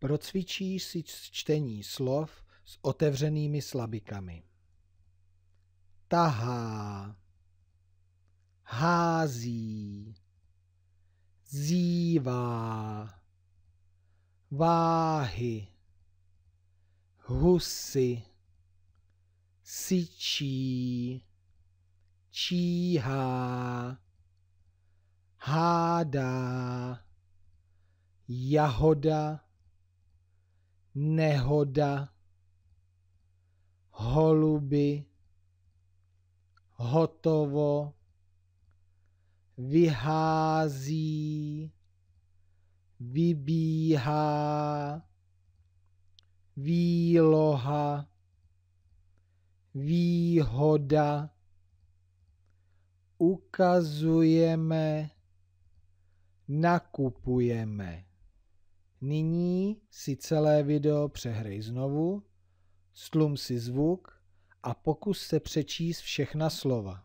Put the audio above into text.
Procvičí si čtení slov s otevřenými slabikami. Tahá, hází, zývá, váhy, husy, syčí, číhá, hádá, jahoda, nehoda, holuby, hotovo, vyhází, vybíhá, výloha, výhoda, ukazujeme, nakupujeme. Nyní si celé video přehrej znovu, stlum si zvuk a pokus se přečíst všechna slova.